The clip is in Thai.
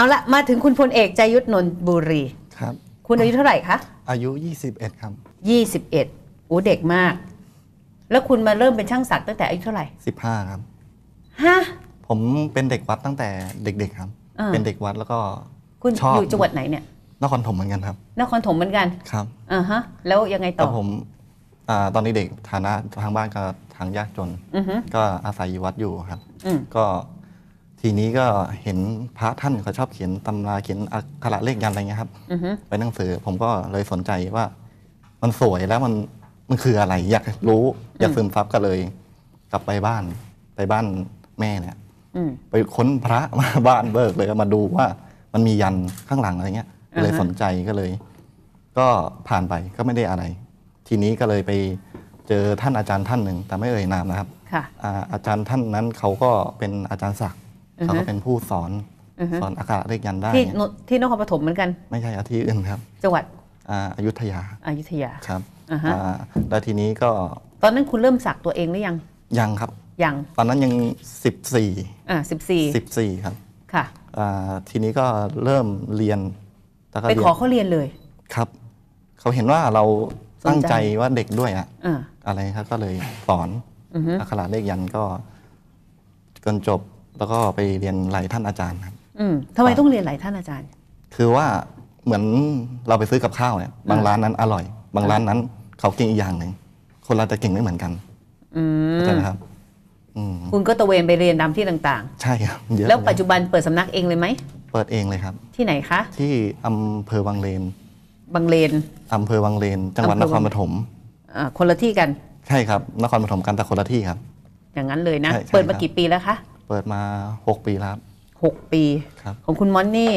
เอาละมาถึงคุณพลเอกใจยุทธนนทบุรีครับ คุณอายุเท่าไหร่คะ อายุ 21 ครับ21โอ้เด็กมาก แล้วคุณมาเริ่มเป็นช่างศักดิ์ตั้งแต่อายุเท่าไหร่ 15 ครับฮะผมเป็นเด็กวัดตั้งแต่เด็ก ๆครับ เป็นเด็กวัดแล้วก็คุณออยู่จังหวัดไหนเนี่ยนครถมเหมือนกัน ครับนครถมเหมือนกันครับอ่าฮะแล้วยังไงต่ตอผมอาตอนเด็กฐานะทางบ้านก็ทางยากจนก็อาศัยอยู่วัดอยู่ครับก็ทีนี้ก็เห็นพระท่านเขาชอบเขียนตำราเขียนอักขระเลขยันอะไรเงี้ยครับไปหนังสือผมก็เลยสนใจว่า มันสวยแล้วมันมันคืออะไร อยากรู้อยากืซึมซับก็เลย กลับไปบ้าน ไปบ้านแม่เนี่ยอไปค้นพระมาบ้านเบิกเลยมาดูว่า มันมียันข้างหลังอะไรเงี้ย เลยสนใจก็เลย ก็ผ่านไปก็ไม่ได้อะไร ทีนี้ก็เลยไปเจอท่านอาจารย์ท่านหนึ่ง แต่ไม่เอ่ยนามนะครับค่ะอาอาจารย์ท่านนั้นเขาก็เป็นอาจารย์ศักดิ์เขาก็เป็นผู้สอน สอนอากาศเรียกยันได้ ที่ที่นครปฐมเหมือนกันไม่ใช่ที่อื่นครับ จังหวัดอยุธยาอายุธยาครับแล้วทีนี้ก็ตอนนั้นคุณเริ่มสักตัวเองหรือยังยังครับยังตอนนั้นยังสิี่อ่าบสี่ครับ ค่ะทีนี้ก็เริ่มเรียนไปขอเขาเรียนเลย ครับ เขาเห็นว่าเราตั้งใจว่าเด็กด้วยอะอะไรครับก็เลยสอนอักขระเลขยันก็จนจบแล้วก็ไปเรียนหลายท่านอาจารย์ครับอืมทำไมต้องเรียนหลายท่านอาจารย์ คือว่าเหมือนเราไปซื้อกับข้าวเนี่ย บางร้านนั้นอร่อย บางร้านนั้นเขาเก่งอีกอย่างหนึ่ง คนเราจะเก่งไม่เหมือนกัน อืมนะครับคุณก็ตะเวนไปเรียนดาที่ต่างใช่ครับ เยอะ แล้วปัจจุบันเปิดสำนักเองเลยไหมเปิดเองเลยครับ ที่ไหนคะ ที่อำเภอวังเลน บางเลนอำเภอวังเลน จังหวัดนครปฐมอ่าคนละที่กัน ใช่ครับ นครปฐมกันแต่คนละที่ครับ อย่างนั้นเลยนะ เปิดมากี่ปีแล้วคะเปิดมา 6 ปีแล้วครับปีครับของคุณมอนนี่